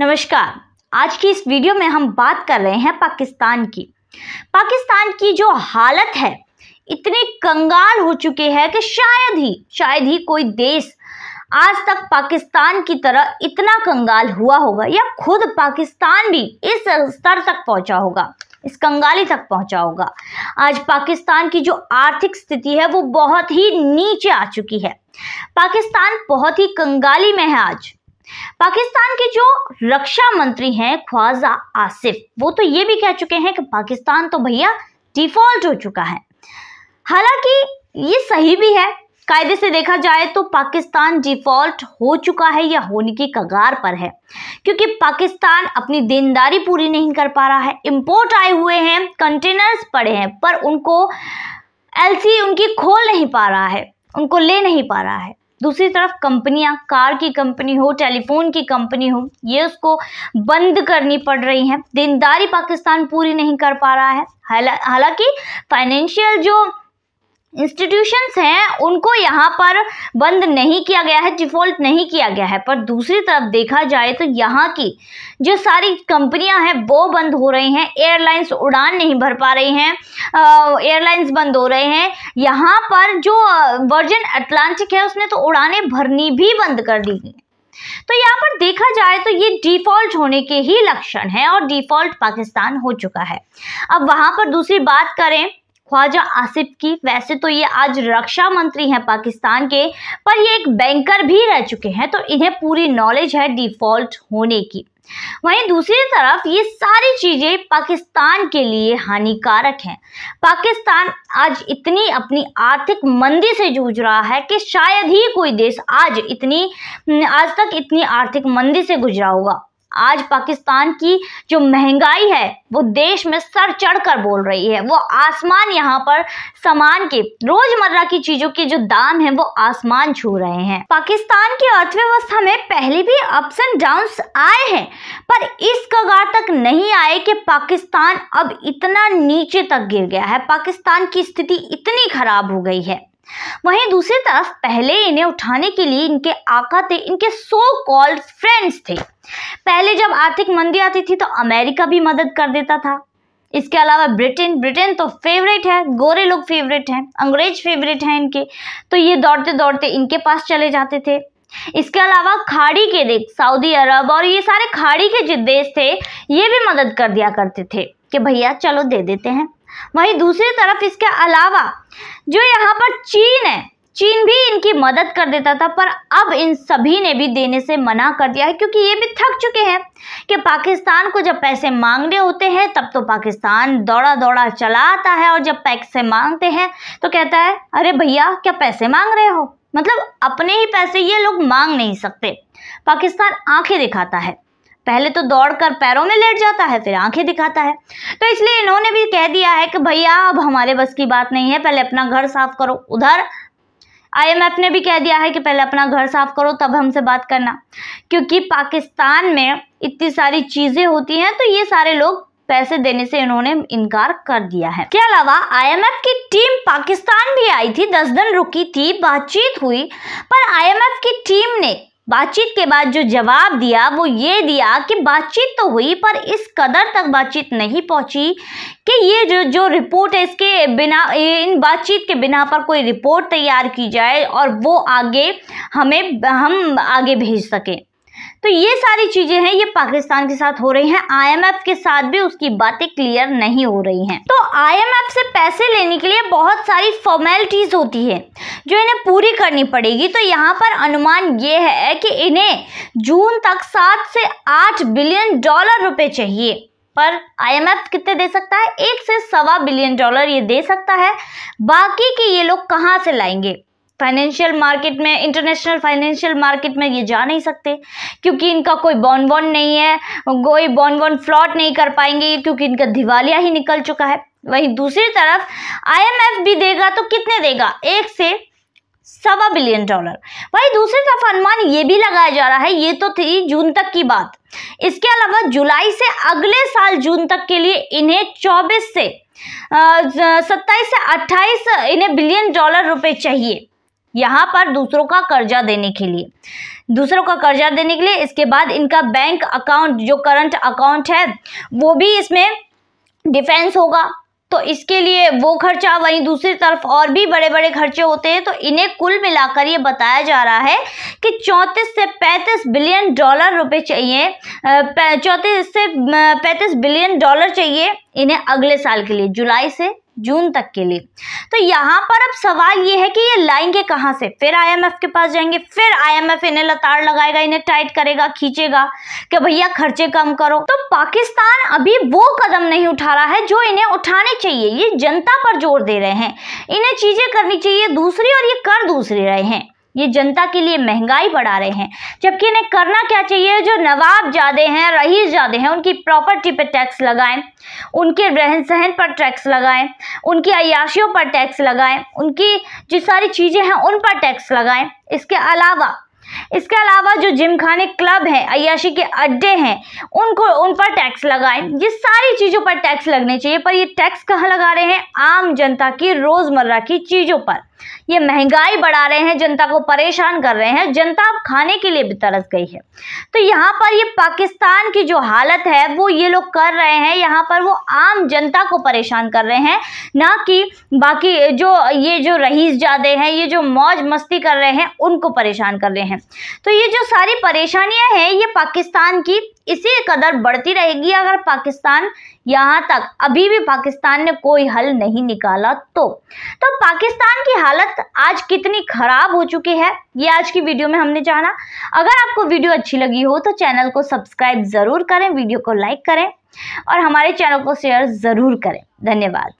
नमस्कार आज की इस वीडियो में हम बात कर रहे हैं पाकिस्तान की पाकिस्तान की जो हालत है इतने कंगाल हो चुके हैं कि शायद ही शायद ही कोई देश आज तक पाकिस्तान की तरह इतना कंगाल हुआ होगा या खुद पाकिस्तान भी इस स्तर तक पहुंचा होगा इस कंगाली तक पहुंचा होगा आज पाकिस्तान की जो आर्थिक स्थिति है वो बहुत ही नीचे आ चुकी है पाकिस्तान बहुत ही कंगाली में है आज पाकिस्तान के जो रक्षा मंत्री हैं ख्वाजा आसिफ वो तो ये भी कह चुके हैं कि पाकिस्तान तो भैया डिफॉल्ट हो चुका है हालांकि ये सही भी है कायदे से देखा जाए तो पाकिस्तान डिफॉल्ट हो चुका है या होने की कगार पर है क्योंकि पाकिस्तान अपनी देनदारी पूरी नहीं कर पा रहा है इम्पोर्ट आए हुए हैं कंटेनर्स पड़े हैं पर उनको एलसी उनकी खोल नहीं पा रहा है उनको ले नहीं पा रहा है दूसरी तरफ कंपनियां कार की कंपनी हो टेलीफोन की कंपनी हो ये उसको बंद करनी पड़ रही है देनदारी पाकिस्तान पूरी नहीं कर पा रहा है हालांकि फाइनेंशियल जो इंस्टीट्यूशंस हैं उनको यहाँ पर बंद नहीं किया गया है डिफ़ॉल्ट नहीं किया गया है पर दूसरी तरफ देखा जाए तो यहाँ की जो सारी कंपनियाँ हैं वो बंद हो रही हैं एयरलाइंस उड़ान नहीं भर पा रही हैं एयरलाइंस बंद हो रहे हैं यहाँ पर जो वर्जन अटलांटिक है उसने तो उड़ानें भरनी भी बंद कर दी गई तो यहाँ पर देखा जाए तो ये डिफॉल्ट होने के ही लक्षण है और डिफॉल्ट पाकिस्तान हो चुका है अब वहां पर दूसरी बात करें ख्वाजा आसिफ की वैसे तो ये आज रक्षा मंत्री हैं पाकिस्तान के पर ये एक बैंकर भी रह चुके हैं तो इन्हें पूरी नॉलेज है डिफॉल्ट होने की वहीं दूसरी तरफ ये सारी चीज़ें पाकिस्तान के लिए हानिकारक हैं पाकिस्तान आज इतनी अपनी आर्थिक मंदी से जूझ रहा है कि शायद ही कोई देश आज इतनी आज तक इतनी आर्थिक मंदी से गुजरा होगा आज पाकिस्तान की जो महंगाई है वो देश में सर चढ़ कर बोल रही है वो आसमान यहाँ पर सामान के रोजमर्रा की चीजों के जो दाम है वो आसमान छू रहे हैं पाकिस्तान की अर्थव्यवस्था में पहले भी अप्स एंड डाउन आए हैं पर इस कगार तक नहीं आए कि पाकिस्तान अब इतना नीचे तक गिर गया है पाकिस्तान की स्थिति इतनी खराब हो गई है वहीं दूसरी तरफ पहले इन्हें उठाने के लिए इनके आका थे इनके सो कॉल्ड फ्रेंड्स थे पहले जब आर्थिक मंदी आती थी तो अमेरिका भी मदद कर देता था इसके अलावा ब्रिटेन ब्रिटेन तो फेवरेट है गोरे लोग फेवरेट हैं अंग्रेज फेवरेट हैं इनके तो ये दौड़ते दौड़ते इनके पास चले जाते थे इसके अलावा खाड़ी के देख सऊदी अरब और ये सारे खाड़ी के जो देश थे ये भी मदद कर दिया करते थे कि भैया चलो दे देते हैं वहीं दूसरी तरफ इसके अलावा जो यहाँ पर चीन है चीन भी इनकी मदद कर देता था पर अब इन सभी ने भी देने से मना कर दिया है क्योंकि ये भी थक चुके हैं कि पाकिस्तान को जब पैसे मांगने होते हैं तब तो पाकिस्तान दौड़ा दौड़ा चला आता है और जब पैसे मांगते हैं तो कहता है अरे भैया क्या पैसे मांग रहे हो मतलब अपने ही पैसे ये लोग मांग नहीं सकते पाकिस्तान आंखें दिखाता है पहले तो दौड़कर पैरों में लेट जाता है फिर आंखें दिखाता है तो इसलिए इन्होंने भी कह दिया है कि भैया अब हमारे बस की बात नहीं है पहले अपना घर साफ करो उधर आईएमएफ ने भी कह दिया है कि पहले अपना घर साफ करो तब हमसे बात करना क्योंकि पाकिस्तान में इतनी सारी चीज़ें होती हैं तो ये सारे लोग पैसे देने से इन्होंने इनकार कर दिया है के अलावा आईएमएफ की टीम पाकिस्तान भी आई थी दस दिन रुकी थी बातचीत हुई पर आईएमएफ की टीम ने बातचीत के बाद जो जवाब दिया वो ये दिया कि बातचीत तो हुई पर इस कदर तक बातचीत नहीं पहुंची कि ये जो जो रिपोर्ट है इसके बिना इन बातचीत के बिना पर कोई रिपोर्ट तैयार की जाए और वो आगे हमें हम आगे भेज सकें तो ये सारी चीजें हैं ये पाकिस्तान के साथ हो रही हैं आईएमएफ के साथ भी उसकी बातें क्लियर नहीं हो रही हैं तो आईएमएफ से पैसे लेने के लिए बहुत सारी फॉर्मेलिटीज होती है जो इन्हें पूरी करनी पड़ेगी तो यहाँ पर अनुमान ये है कि इन्हें जून तक सात से आठ बिलियन डॉलर रुपए चाहिए पर आईएमएफ कितने दे सकता है एक से सवा बिलियन डॉलर ये दे सकता है बाकी की ये लोग कहाँ से लाएंगे फाइनेंशियल मार्केट में इंटरनेशनल फाइनेंशियल मार्केट में ये जा नहीं सकते क्योंकि इनका कोई बॉन बॉन नहीं है कोई बॉन बॉन फ्लॉट नहीं कर पाएंगे क्योंकि इनका दिवालिया ही निकल चुका है वहीं दूसरी तरफ आईएमएफ भी देगा तो कितने देगा एक से सवा बिलियन डॉलर वही दूसरी तरफ अनुमान ये भी लगाया जा रहा है ये तो थी जून तक की बात इसके अलावा जुलाई से अगले साल जून तक के लिए इन्हें 24 से सत्ताईस से 28 इन्हें बिलियन डॉलर रुपए चाहिए यहाँ पर दूसरों का कर्जा देने के लिए दूसरों का कर्जा देने के लिए इसके बाद इनका बैंक अकाउंट जो करंट अकाउंट है वो भी इसमें डिफेंस होगा तो इसके लिए वो खर्चा वहीं दूसरी तरफ और भी बड़े बड़े खर्चे होते हैं तो इन्हें कुल मिलाकर ये बताया जा रहा है कि 34 से 35 बिलियन डॉलर रुपए चाहिए चौंतीस से 35 बिलियन डॉलर चाहिए इन्हें अगले साल के लिए जुलाई से जून तक के लिए तो यहाँ पर अब सवाल ये है कि ये लाएंगे कहाँ से फिर आईएमएफ के पास जाएंगे फिर आईएमएफ इन्हें लताड़ लगाएगा इन्हें टाइट करेगा खींचेगा कि भैया खर्चे कम करो तो पाकिस्तान अभी वो कदम नहीं उठा रहा है जो इन्हें उठाने चाहिए ये जनता पर जोर दे रहे हैं इन्हें चीजें करनी चाहिए दूसरी और ये कर दूसरी रहे हैं ये जनता के लिए महंगाई बढ़ा रहे हैं जबकि इन्हें करना क्या चाहिए जो नवाब जादे हैं रईस जादे हैं उनकी प्रॉपर्टी पर टैक्स लगाएं उनके रहन सहन पर टैक्स लगाएं उनकी अयाशियों पर टैक्स लगाएं उनकी जो सारी चीज़ें हैं उन पर टैक्स लगाएं इसके अलावा इसके अलावा जो जिम खाने क्लब हैं अयाशी के अड्डे हैं उनको उन पर टैक्स लगाएं ये सारी चीज़ों पर टैक्स लगने चाहिए पर ये टैक्स कहाँ लगा रहे हैं आम जनता की रोज़मर्रा की चीज़ों पर ये महंगाई बढ़ा रहे हैं जनता को परेशान कर रहे हैं जनता अब खाने के लिए भी तरस गई है तो यहाँ पर ये पाकिस्तान की जो हालत है वो ये लोग कर रहे हैं यहाँ पर वो आम जनता को परेशान कर रहे हैं ना कि बाकी जो ये जो रईस जादे हैं ये जो मौज मस्ती कर रहे हैं उनको परेशान कर रहे हैं तो ये जो सारी परेशानियाँ हैं ये पाकिस्तान की इसी कदर बढ़ती रहेगी अगर पाकिस्तान यहाँ तक अभी भी पाकिस्तान ने कोई हल नहीं निकाला तो तो पाकिस्तान की हालत आज कितनी खराब हो चुकी है ये आज की वीडियो में हमने जाना अगर आपको वीडियो अच्छी लगी हो तो चैनल को सब्सक्राइब ज़रूर करें वीडियो को लाइक करें और हमारे चैनल को शेयर ज़रूर करें धन्यवाद